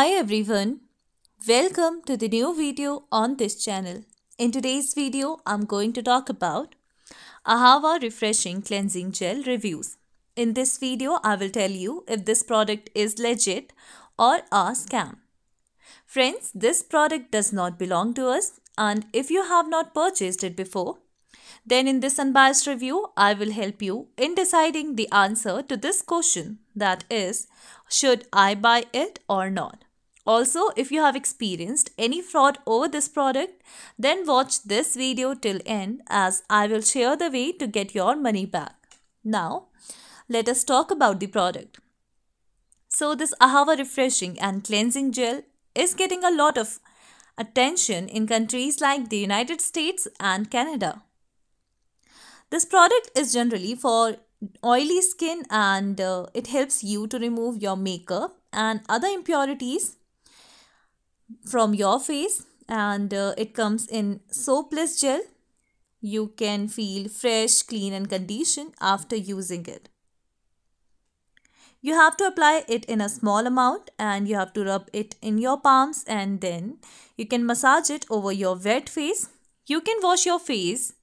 Hi everyone, welcome to the new video on this channel. In today's video, I'm going to talk about Ahava Refreshing Cleansing Gel Reviews. In this video, I will tell you if this product is legit or a scam. Friends, this product does not belong to us and if you have not purchased it before, then in this unbiased review, I will help you in deciding the answer to this question that is, should I buy it or not? Also, if you have experienced any fraud over this product, then watch this video till end as I will share the way to get your money back. Now, let us talk about the product. So this Ahava refreshing and cleansing gel is getting a lot of attention in countries like the United States and Canada. This product is generally for oily skin and uh, it helps you to remove your makeup and other impurities from your face and uh, it comes in soapless gel. You can feel fresh, clean and conditioned after using it. You have to apply it in a small amount and you have to rub it in your palms and then you can massage it over your wet face. You can wash your face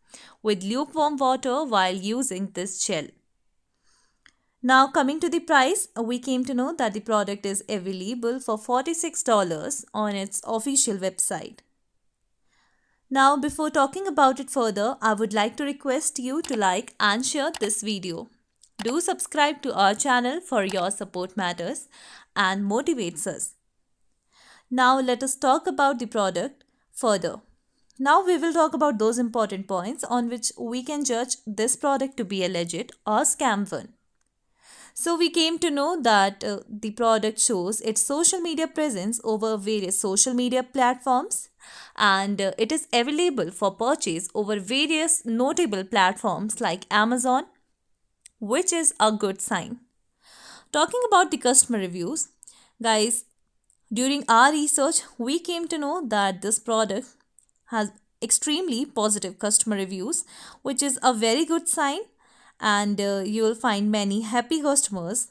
with lukewarm water while using this gel. Now coming to the price, uh, we came to know that the product is available for $46 on its official website. Now before talking about it further, I would like to request you to like and share this video. Do subscribe to our channel for your support matters and motivates us. Now let us talk about the product further. Now we will talk about those important points on which we can judge this product to be a legit or scam one. So we came to know that uh, the product shows its social media presence over various social media platforms and uh, it is available for purchase over various notable platforms like Amazon, which is a good sign. Talking about the customer reviews, guys, during our research, we came to know that this product has extremely positive customer reviews, which is a very good sign and uh, you will find many happy customers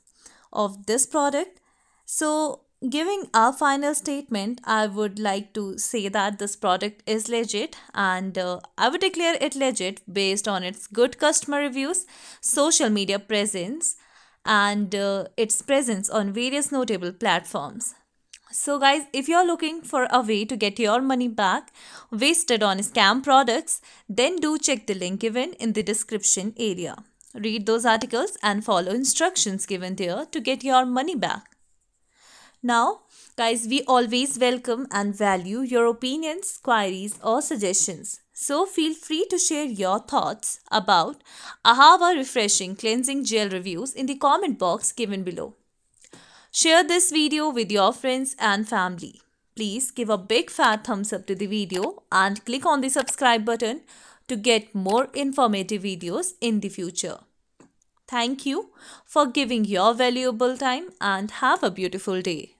of this product. So giving our final statement, I would like to say that this product is legit and uh, I would declare it legit based on its good customer reviews, social media presence and uh, its presence on various notable platforms. So guys, if you're looking for a way to get your money back wasted on scam products, then do check the link given in the description area. Read those articles and follow instructions given there to get your money back. Now, guys, we always welcome and value your opinions, queries, or suggestions. So feel free to share your thoughts about Ahava Refreshing Cleansing Gel reviews in the comment box given below. Share this video with your friends and family. Please give a big fat thumbs up to the video and click on the subscribe button to get more informative videos in the future. Thank you for giving your valuable time and have a beautiful day.